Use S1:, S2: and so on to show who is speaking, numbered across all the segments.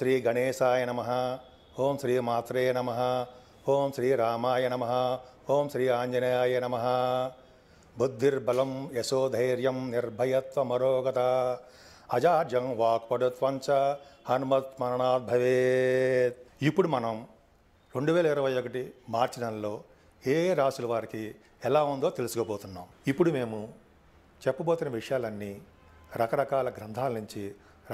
S1: శ్రీ గణేశాయ నమ ఓం శ్రీ మాత్రే నమ ఓం శ్రీ రామాయ నమ ఓం శ్రీ ఆంజనేయాయ నమ బుద్ధిర్బలం యశోధైర్యం నిర్భయత్వమరోగత అజార్జం వాక్పడుత్వంచ హనుమత్మరణాద్ భవేత్ ఇప్పుడు మనం రెండు వేల ఇరవై ఒకటి మార్చి నెలలో ఏ రాశుల వారికి ఎలా ఉందో తెలుసుకోబోతున్నాం ఇప్పుడు మేము చెప్పబోతున్న విషయాలన్నీ రకరకాల గ్రంథాల నుంచి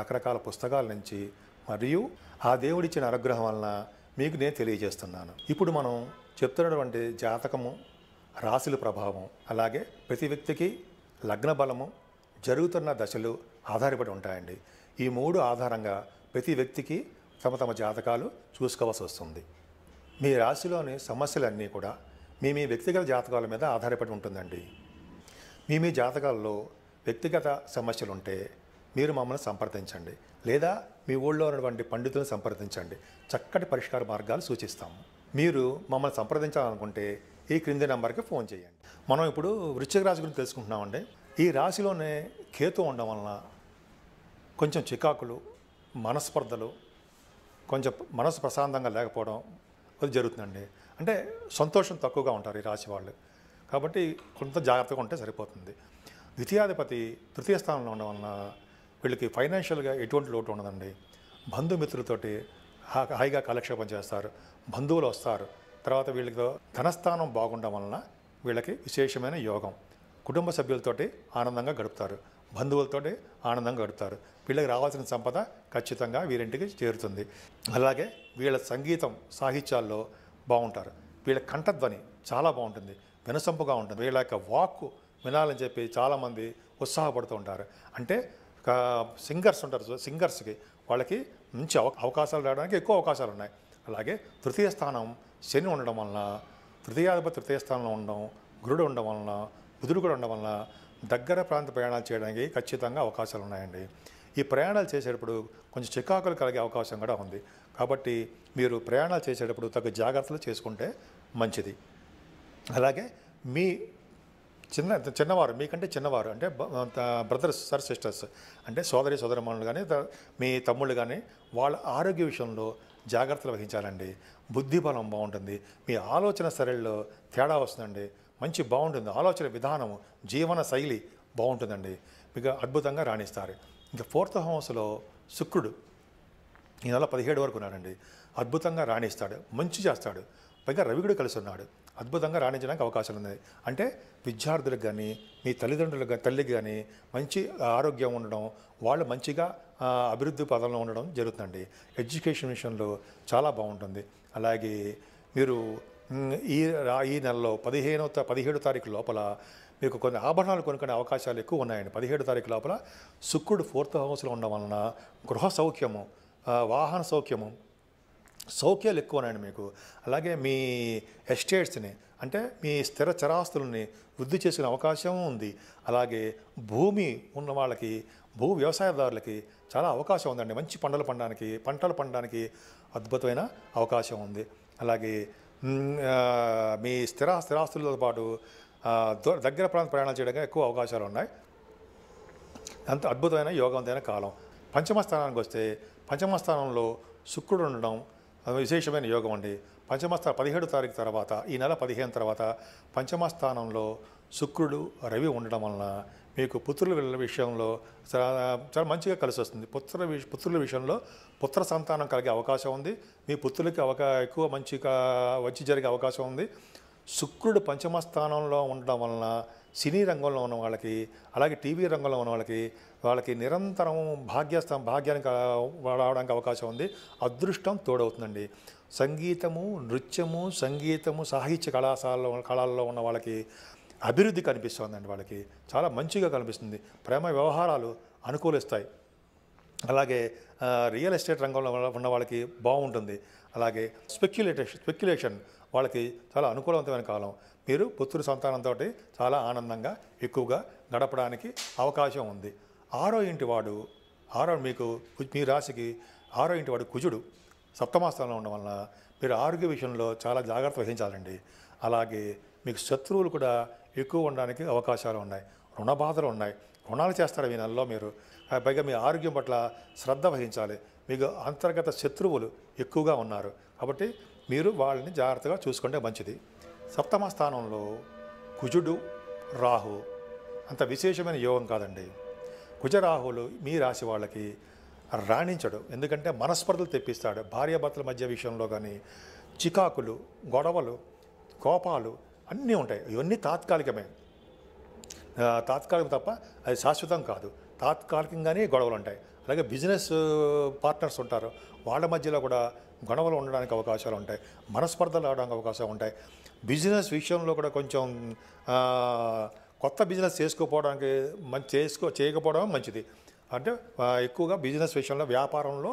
S1: రకరకాల పుస్తకాల నుంచి మరియు ఆ దేవుడిచ్చిన అనుగ్రహం వలన మీకు నేను తెలియజేస్తున్నాను ఇప్పుడు మనం చెప్తున్నటువంటి జాతకము రాశుల ప్రభావం అలాగే ప్రతి వ్యక్తికి లగ్న బలము జరుగుతున్న దశలు ఆధారపడి ఉంటాయండి ఈ మూడు ఆధారంగా ప్రతి వ్యక్తికి తమ తమ జాతకాలు చూసుకోవాల్సి వస్తుంది మీ రాశిలోని సమస్యలన్నీ కూడా మీ మీ వ్యక్తిగత జాతకాల మీద ఆధారపడి ఉంటుందండి మీ మీ జాతకాల్లో వ్యక్తిగత సమస్యలు ఉంటే మీరు మమ్మల్ని సంప్రదించండి లేదా మీ ఊళ్ళో ఉన్నటువంటి పండితులను సంప్రదించండి చక్కటి పరిష్కార మార్గాలు సూచిస్తాము మీరు మమ్మల్ని సంప్రదించాలనుకుంటే ఈ క్రింది నెంబర్కి ఫోన్ చేయండి మనం ఇప్పుడు వృశ్చిక రాశి గురించి తెలుసుకుంటున్నామండి ఈ రాశిలోనే కేతు ఉండడం వలన కొంచెం చికాకులు మనస్పర్ధలు కొంచెం మనసు ప్రశాంతంగా లేకపోవడం అది జరుగుతుందండి అంటే సంతోషం తక్కువగా ఉంటారు ఈ రాశి వాళ్ళు కాబట్టి కొంత జాగ్రత్తగా ఉంటే సరిపోతుంది ద్వితీయాధిపతి తృతీయ స్థానంలో ఉండడం వలన వీళ్ళకి ఫైనాన్షియల్గా ఎటువంటి లోటు ఉండదండి బంధుమిత్రులతోటి హాయిగా కాలక్షేపం చేస్తారు బంధువులు వస్తారు తర్వాత వీళ్ళకి ధనస్థానం బాగుండడం వలన వీళ్ళకి విశేషమైన యోగం కుటుంబ సభ్యులతోటి ఆనందంగా గడుపుతారు బంధువులతోటి ఆనందంగా గడుపుతారు వీళ్ళకి రావాల్సిన సంపద ఖచ్చితంగా వీరింటికి చేరుతుంది అలాగే వీళ్ళ సంగీతం సాహిత్యాల్లో బాగుంటారు వీళ్ళ కంఠధ్వని చాలా బాగుంటుంది వినసొంపుగా ఉంటుంది వీళ్ళ యొక్క వాక్కు వినాలని చెప్పి చాలామంది ఉత్సాహపడుతూ ఉంటారు అంటే సింగర్స్ ఉంటారు సింగర్స్కి వాళ్ళకి మంచి అవకాశాలు రావడానికి ఎక్కువ అవకాశాలు ఉన్నాయి అలాగే తృతీయ స్థానం శని ఉండడం వలన తృతీయాధిపతి తృతీయ స్థానంలో ఉండడం గురుడు ఉండడం వలన బుధుడు కూడా ఉండడం వలన దగ్గర ప్రాంత ప్రయాణాలు చేయడానికి ఖచ్చితంగా అవకాశాలు ఉన్నాయండి ఈ ప్రయాణాలు చేసేటప్పుడు కొంచెం చికాకులు కలిగే అవకాశం కూడా ఉంది కాబట్టి మీరు ప్రయాణాలు చేసేటప్పుడు తగ్గ జాగ్రత్తలు చేసుకుంటే మంచిది అలాగే మీ చిన్న చిన్నవారు మీకంటే చిన్నవారు అంటే బ్రదర్స్ సార్ సిస్టర్స్ అంటే సోదరి సోదరమానులు కానీ మీ తమ్ముళ్ళు కానీ వాళ్ళ ఆరోగ్య విషయంలో జాగ్రత్తలు వహించాలండి బుద్ధి బలం బాగుంటుంది మీ ఆలోచన సరళిలో తేడా వస్తుందండి మంచి బాగుంటుంది ఆలోచన విధానము జీవన శైలి బాగుంటుందండి మీకు అద్భుతంగా రాణిస్తారు ఇంకా ఫోర్త్ హౌస్లో శుక్రుడు ఈ నెల పదిహేడు వరకు ఉన్నాడండి అద్భుతంగా రాణిస్తాడు మంచి చేస్తాడు పైగా రవి కూడా కలిసి ఉన్నాడు అద్భుతంగా రాణించడానికి అవకాశం ఉంది అంటే విద్యార్థులకు కానీ మీ తల్లిదండ్రులకు కానీ తల్లికి కానీ మంచి ఆరోగ్యం ఉండడం వాళ్ళు మంచిగా అభివృద్ధి పదంలో ఉండడం జరుగుతుందండి ఎడ్యుకేషన్ విషయంలో చాలా బాగుంటుంది అలాగే మీరు ఈ ఈ నెలలో పదిహేనో పదిహేడు తారీఖు లోపల మీకు కొన్ని ఆభరణాలు కొనుక్కునే అవకాశాలు ఎక్కువ ఉన్నాయండి పదిహేడు తారీఖు లోపల శుక్రుడు ఫోర్త్ హౌస్లో ఉండడం వలన గృహ సౌఖ్యము వాహన సౌఖ్యము సౌఖ్యాలు ఎక్కువనండి మీకు అలాగే మీ ఎస్టేట్స్ని అంటే మీ స్థిర చరాస్తులని వృద్ధి చేసిన అవకాశం ఉంది అలాగే భూమి ఉన్న వాళ్ళకి భూ వ్యవసాయదారులకి చాలా అవకాశం ఉందండి మంచి పంటలు పండడానికి పంటలు పండడానికి అద్భుతమైన అవకాశం ఉంది అలాగే మీ స్థిర స్థిరాస్తులతో పాటు దగ్గర ప్రాంత ప్రయాణాలు చేయడానికి ఎక్కువ అవకాశాలు ఉన్నాయి అంత అద్భుతమైన యోగవంతమైన కాలం పంచమ స్థానానికి వస్తే పంచమ స్థానంలో శుక్రుడు ఉండడం విశేషమైన యోగం అండి పంచమస్థ పదిహేడు తారీఖు తర్వాత ఈ నెల పదిహేను తర్వాత పంచమస్థానంలో శుక్రుడు రవి ఉండడం వలన మీకు పుత్రుల విషయంలో చాలా మంచిగా కలిసి వస్తుంది పుత్ర పుత్రుల విషయంలో పుత్ర సంతానం కలిగే అవకాశం ఉంది మీ పుత్రులకి అవకా ఎక్కువ మంచిగా వచ్చి జరిగే అవకాశం ఉంది శుక్రుడు పంచమస్థానంలో ఉండడం వలన సినీ రంగంలో ఉన్న వాళ్ళకి అలాగే టీవీ రంగంలో ఉన్న వాళ్ళకి వాళ్ళకి నిరంతరం భాగ్యస్థ భాగ్యానికి రావడానికి అవకాశం ఉంది అదృష్టం తోడవుతుందండి సంగీతము నృత్యము సంగీతము సాహిత్య కళాశాలలో కళల్లో ఉన్న వాళ్ళకి అభివృద్ధి కనిపిస్తుందండి వాళ్ళకి చాలా మంచిగా కనిపిస్తుంది ప్రేమ వ్యవహారాలు అనుకూలిస్తాయి అలాగే రియల్ ఎస్టేట్ రంగంలో ఉన్న వాళ్ళకి బాగుంటుంది అలాగే స్పెక్యులేటేషన్ స్పెక్యులేషన్ వాళ్ళకి చాలా అనుకూలవంతమైన కాలం మీరు పుత్రుడు సంతానంతో చాలా ఆనందంగా ఎక్కువగా గడపడానికి అవకాశం ఉంది ఆరో ఇంటి వాడు ఆరో మీకు మీ రాశికి ఆరో ఇంటి వాడు కుజుడు సప్తమాస్థానంలో ఉండడం వలన మీరు ఆరోగ్య విషయంలో చాలా జాగ్రత్త వహించాలండి అలాగే మీకు శత్రువులు కూడా ఎక్కువ ఉండడానికి అవకాశాలు ఉన్నాయి రుణ బాధలు ఉన్నాయి రుణాలు చేస్తారు మీ నెలలో మీరు పైగా మీ ఆరోగ్యం పట్ల శ్రద్ధ వహించాలి మీకు అంతర్గత శత్రువులు ఎక్కువగా ఉన్నారు కాబట్టి మీరు వాళ్ళని జాగ్రత్తగా చూసుకుంటే మంచిది సప్తమ స్థానంలో కుజుడు రాహు అంత విశేషమైన యోగం కాదండి కుజరాహులు మీ రాశి వాళ్ళకి రాణించడు ఎందుకంటే మనస్పర్ధలు తెప్పిస్తాడు భార్యాభర్తల మధ్య విషయంలో కానీ చికాకులు గొడవలు కోపాలు అన్నీ ఉంటాయి ఇవన్నీ తాత్కాలికమే తాత్కాలికం తప్ప అది శాశ్వతం కాదు తాత్కాలికంగానే గొడవలు ఉంటాయి అలాగే బిజినెస్ పార్ట్నర్స్ ఉంటారు వాళ్ళ మధ్యలో కూడా గొడవలు ఉండడానికి అవకాశాలు ఉంటాయి మనస్పర్ధలు ఆడడానికి అవకాశాలు ఉంటాయి బిజినెస్ విషయంలో కూడా కొంచెం కొత్త బిజినెస్ చేసుకోపోవడానికి మంచి చేసుకో చేయకపోవడం మంచిది అంటే ఎక్కువగా బిజినెస్ విషయంలో వ్యాపారంలో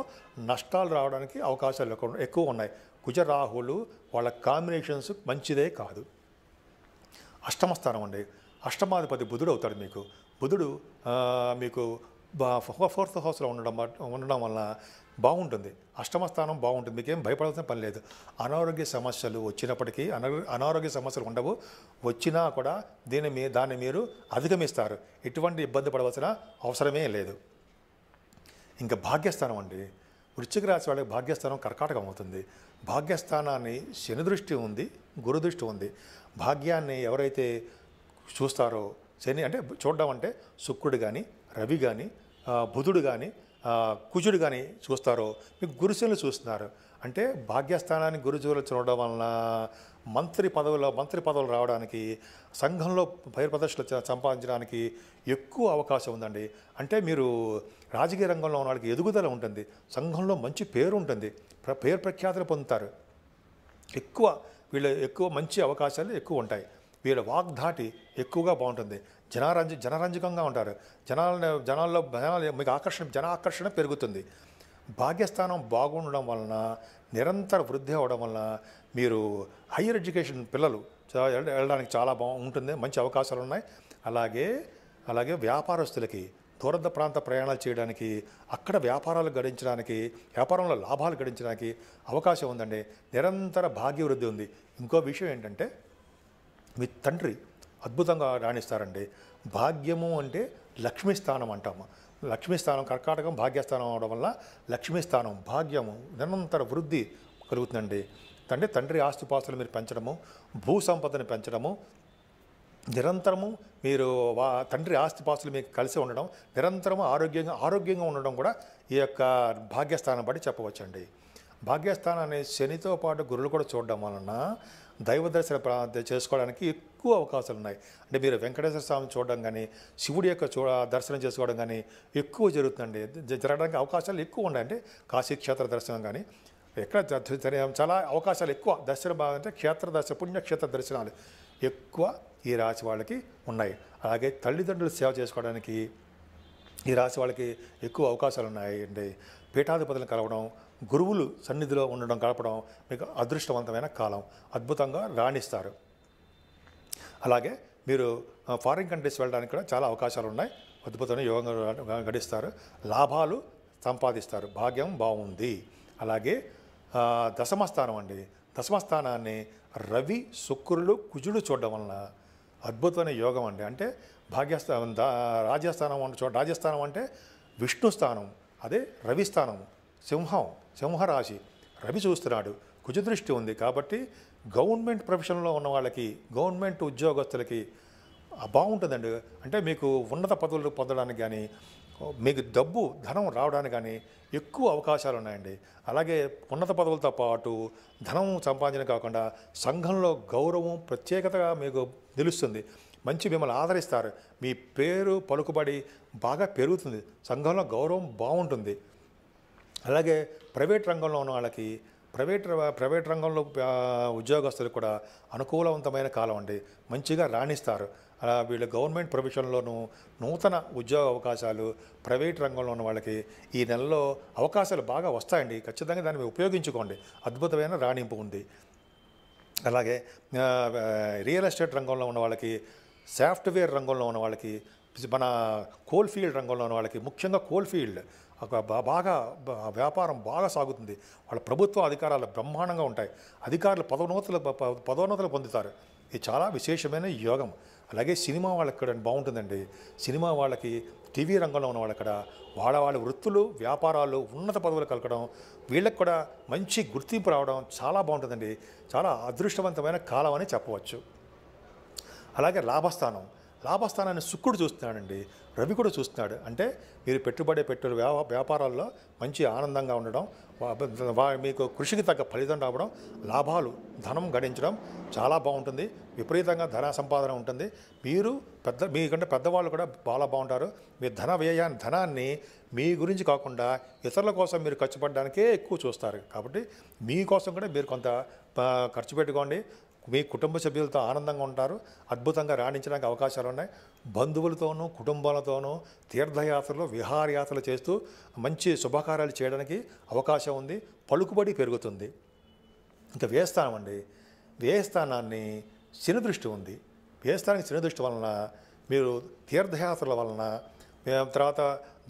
S1: నష్టాలు రావడానికి అవకాశాలు ఎక్కువ ఉన్నాయి కుజరాహులు వాళ్ళ కాంబినేషన్స్ మంచిదే కాదు అష్టమస్థానం అండి అష్టమాధిపతి బుధుడు అవుతాడు మీకు బుధుడు మీకు ఫోర్త్ హౌస్లో ఉండడం ఉండడం వల్ల బాగుంటుంది అష్టమ స్థానం బాగుంటుంది మీకు ఏం భయపడాల్సిన పని లేదు అనారోగ్య సమస్యలు వచ్చినప్పటికీ అనారోగ్య సమస్యలు ఉండవు వచ్చినా కూడా దీని మీ దాన్ని మీరు అధిగమిస్తారు ఎటువంటి ఇబ్బంది పడవలసిన అవసరమే లేదు ఇంకా భాగ్యస్థానం అండి వృశ్చిక రాశి వాళ్ళకి భాగ్యస్థానం కర్కాటకం అవుతుంది భాగ్యస్థానాన్ని శని దృష్టి ఉంది గురు దృష్టి ఉంది భాగ్యాన్ని ఎవరైతే చూస్తారో శని అంటే చూడడం అంటే శుక్రుడు కానీ రవి కానీ బుధుడు కానీ కుజుడు కానీ చూస్తారో మీకు గురుశులు చూస్తున్నారు అంటే భాగ్యస్థానాన్ని గురుజులు చూడడం వలన మంత్రి పదవిలో మంత్రి పదవులు రావడానికి సంఘంలో ప్రదర్శనలు సంపాదించడానికి ఎక్కువ అవకాశం ఉందండి అంటే మీరు రాజకీయ రంగంలో ఉన్న వాళ్ళకి ఎదుగుదల ఉంటుంది సంఘంలో మంచి పేరు ఉంటుంది ప్ర పేరు ప్రఖ్యాతులు పొందుతారు ఎక్కువ వీళ్ళు ఎక్కువ మంచి అవకాశాలు ఎక్కువ ఉంటాయి వీళ్ళ వాగ్ధాటి ఎక్కువగా బాగుంటుంది జనారంజ జనరంజకంగా ఉంటారు జనాల జనాల్లో జనాలు మీకు ఆకర్షణ జన ఆకర్షణ పెరుగుతుంది భాగ్యస్థానం బాగుండడం వలన నిరంతర వృద్ధి అవ్వడం వలన మీరు హయ్యర్ ఎడ్యుకేషన్ పిల్లలు వెళ్ళడానికి చాలా బాగుంటుంది మంచి అవకాశాలు ఉన్నాయి అలాగే అలాగే వ్యాపారస్తులకి దూరద ప్రాంత ప్రయాణాలు చేయడానికి అక్కడ వ్యాపారాలు గడించడానికి వ్యాపారంలో లాభాలు గడించడానికి అవకాశం ఉందండి నిరంతర భాగ్యవృద్ధి ఉంది ఇంకో విషయం ఏంటంటే మీ తండ్రి అద్భుతంగా రాణిస్తారండి భాగ్యము అంటే లక్ష్మీ స్థానం అంటాము లక్ష్మీ స్థానం కర్కాటకం భాగ్యస్థానం అవడం వల్ల లక్ష్మీ స్థానం భాగ్యము నిరంతర వృద్ధి కలుగుతుందండి అంటే తండ్రి ఆస్తిపాస్తులు మీరు పెంచడము భూ సంపదని పెంచడము నిరంతరము మీరు వా తండ్రి ఆస్తిపాస్తులు మీకు కలిసి ఉండడం నిరంతరము ఆరోగ్యంగా ఆరోగ్యంగా ఉండడం కూడా ఈ యొక్క భాగ్యస్థానం బట్టి చెప్పవచ్చండి అనే శనితో పాటు గురులు కూడా చూడడం వలన దైవ దర్శన చేసుకోవడానికి ఎక్కువ అవకాశాలు ఉన్నాయి అంటే మీరు వెంకటేశ్వర స్వామి చూడడం కానీ శివుడి యొక్క చూ దర్శనం చేసుకోవడం కానీ ఎక్కువ జరుగుతుందండి జరగడానికి అవకాశాలు ఎక్కువ ఉన్నాయి అంటే కాశీక్షేత్ర దర్శనం కానీ ఎక్కడ చాలా అవకాశాలు ఎక్కువ దర్శనం అంటే క్షేత్ర దర్శన పుణ్యక్షేత్ర దర్శనాలు ఎక్కువ ఈ రాశి వాళ్ళకి ఉన్నాయి అలాగే తల్లిదండ్రులు సేవ చేసుకోవడానికి ఈ రాశి వాళ్ళకి ఎక్కువ అవకాశాలు ఉన్నాయి అండి పీఠాధిపతులను కలవడం గురువులు సన్నిధిలో ఉండడం గడపడం మీకు అదృష్టవంతమైన కాలం అద్భుతంగా రాణిస్తారు అలాగే మీరు ఫారిన్ కంట్రీస్ వెళ్ళడానికి కూడా చాలా అవకాశాలు ఉన్నాయి అద్భుతమైన యోగంగా గడిస్తారు లాభాలు సంపాదిస్తారు భాగ్యం బాగుంది అలాగే దశమస్థానం అండి దశమస్థానాన్ని రవి శుక్రులు కుజుడు చూడడం వలన అద్భుతమైన యోగం అండి అంటే భాగ్యస్థానం రాజస్థానం అంటే రాజస్థానం అంటే విష్ణు స్థానం అదే రవిస్థానం సింహం సింహరాశి రవి చూస్తున్నాడు కుజదృష్టి ఉంది కాబట్టి గవర్నమెంట్ ప్రొఫెషన్లో ఉన్న వాళ్ళకి గవర్నమెంట్ ఉద్యోగస్తులకి బాగుంటుందండి అంటే మీకు ఉన్నత పదవులు పొందడానికి కానీ మీకు డబ్బు ధనం రావడానికి కానీ ఎక్కువ అవకాశాలు ఉన్నాయండి అలాగే ఉన్నత పదవులతో పాటు ధనం సంపాదించడం కాకుండా సంఘంలో గౌరవం ప్రత్యేకతగా మీకు నిలుస్తుంది మంచి మిమ్మల్ని ఆదరిస్తారు మీ పేరు పలుకుబడి బాగా పెరుగుతుంది సంఘంలో గౌరవం బాగుంటుంది అలాగే ప్రైవేట్ రంగంలో ఉన్న వాళ్ళకి ప్రైవేట్ ప్రైవేట్ రంగంలో ఉద్యోగస్తులకు కూడా అనుకూలవంతమైన కాలం అండి మంచిగా రాణిస్తారు అలా వీళ్ళు గవర్నమెంట్ ప్రొఫెషన్లోనూ నూతన ఉద్యోగ అవకాశాలు ప్రైవేట్ రంగంలో ఉన్న వాళ్ళకి ఈ నెలలో అవకాశాలు బాగా వస్తాయండి ఖచ్చితంగా దాన్ని ఉపయోగించుకోండి అద్భుతమైన రాణింపు ఉంది అలాగే రియల్ ఎస్టేట్ రంగంలో ఉన్న వాళ్ళకి సాఫ్ట్వేర్ రంగంలో ఉన్న వాళ్ళకి మన కోల్ ఫీల్డ్ రంగంలో ఉన్న వాళ్ళకి ముఖ్యంగా కోల్ ఫీల్డ్ బాగా వ్యాపారం బాగా సాగుతుంది వాళ్ళ ప్రభుత్వ అధికారాలు బ్రహ్మాండంగా ఉంటాయి అధికారులు పదోన్నతులు పదోన్నతులు పొందుతారు ఇది చాలా విశేషమైన యోగం అలాగే సినిమా వాళ్ళకి ఇక్కడ బాగుంటుందండి సినిమా వాళ్ళకి టీవీ రంగంలో ఉన్న వాళ్ళు అక్కడ వాళ్ళ వాళ్ళ వృత్తులు వ్యాపారాలు ఉన్నత పదవులు కలగడం వీళ్ళకి కూడా మంచి గుర్తింపు రావడం చాలా బాగుంటుందండి చాలా అదృష్టవంతమైన కాలం అని చెప్పవచ్చు అలాగే లాభస్థానం లాభస్థానాన్ని శుక్రుడు చూస్తున్నాడండి రవి కూడా చూస్తున్నాడు అంటే మీరు పెట్టుబడి పెట్టు వ్యాపారాల్లో మంచి ఆనందంగా ఉండడం మీకు కృషికి తగ్గ ఫలితం రావడం లాభాలు ధనం గడించడం చాలా బాగుంటుంది విపరీతంగా ధన సంపాదన ఉంటుంది మీరు పెద్ద మీకంటే పెద్దవాళ్ళు కూడా బాగా బాగుంటారు మీ ధన వ్యయాన్ని ధనాన్ని మీ గురించి కాకుండా ఇతరుల కోసం మీరు ఖర్చు పడడానికే ఎక్కువ చూస్తారు కాబట్టి మీకోసం కూడా మీరు కొంత ఖర్చు పెట్టుకోండి మీ కుటుంబ సభ్యులతో ఆనందంగా ఉంటారు అద్భుతంగా రాణించడానికి అవకాశాలు ఉన్నాయి బంధువులతోనూ కుటుంబాలతోనూ తీర్థయాత్రలు విహారయాత్రలు చేస్తూ మంచి శుభకార్యాలు చేయడానికి అవకాశం ఉంది పలుకుబడి పెరుగుతుంది ఇంకా వేస్థానం అండి వేస్థానాన్ని దృష్టి ఉంది వేస్థానానికి దృష్టి వలన మీరు తీర్థయాత్రల వలన తర్వాత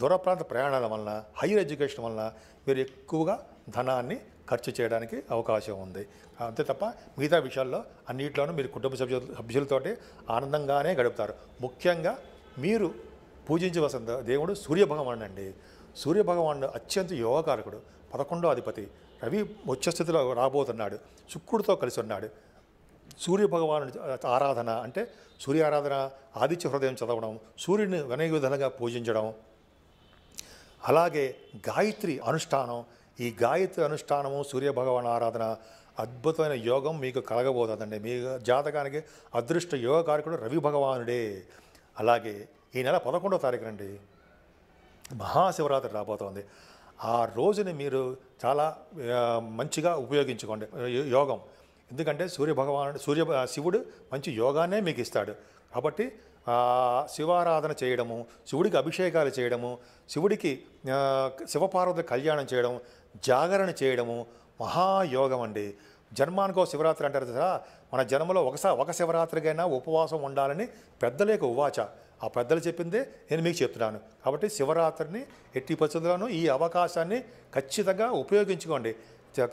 S1: దూర ప్రాంత ప్రయాణాల వలన హైయర్ ఎడ్యుకేషన్ వలన మీరు ఎక్కువగా ధనాన్ని ఖర్చు చేయడానికి అవకాశం ఉంది అంతే తప్ప మిగతా విషయాల్లో అన్నింటిలోనూ మీరు కుటుంబ సభ్యుల సభ్యులతోటి ఆనందంగానే గడుపుతారు ముఖ్యంగా మీరు పూజించవలసిన దేవుడు సూర్యభగవాన్ అండి సూర్యభగవాను అత్యంత యోగకారకుడు పదకొండో అధిపతి రవి స్థితిలో రాబోతున్నాడు శుక్రుడితో కలిసి ఉన్నాడు సూర్యభగవాను ఆరాధన అంటే సూర్య ఆరాధన ఆదిత్య హృదయం చదవడం సూర్యుడిని వినయ విధంగా పూజించడం అలాగే గాయత్రి అనుష్ఠానం ఈ గాయత్రి అనుష్ఠానము సూర్యభగవాన్ ఆరాధన అద్భుతమైన యోగం మీకు కలగబోతుందండి మీ జాతకానికి అదృష్ట యోగ కారకుడు రవి భగవానుడే అలాగే ఈ నెల పదకొండో తారీఖు అండి మహాశివరాత్రి రాబోతోంది ఆ రోజుని మీరు చాలా మంచిగా ఉపయోగించుకోండి యోగం ఎందుకంటే సూర్య సూర్య శివుడు మంచి యోగానే మీకు ఇస్తాడు కాబట్టి శివారాధన చేయడము శివుడికి అభిషేకాలు చేయడము శివుడికి శివపార్వతి కళ్యాణం చేయడం జాగరణ చేయడము మహాయోగం అండి జన్మానికో శివరాత్రి అంటారు కదా మన జన్మలో ఒకసారి ఒక శివరాత్రికైనా ఉపవాసం ఉండాలని పెద్దల యొక్క ఉవాచ ఆ పెద్దలు చెప్పిందే నేను మీకు చెప్తున్నాను కాబట్టి శివరాత్రిని ఎట్టి పరిస్థితుల్లోనూ ఈ అవకాశాన్ని ఖచ్చితంగా ఉపయోగించుకోండి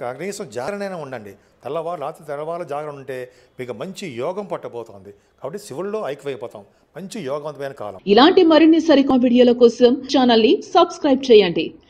S1: కనీసం జాగరణైనా ఉండండి తెల్లవారు రాత్రి తెల్లవారు జాగరణ ఉంటే మీకు మంచి యోగం పట్టబోతోంది కాబట్టి శివుల్లో ఐక్యమైపోతాం మంచి యోగవంతమైన కాలం ఇలాంటి మరిన్ని సరికా వీడియోల కోసం ఛానల్ ని సబ్స్క్రైబ్ చేయండి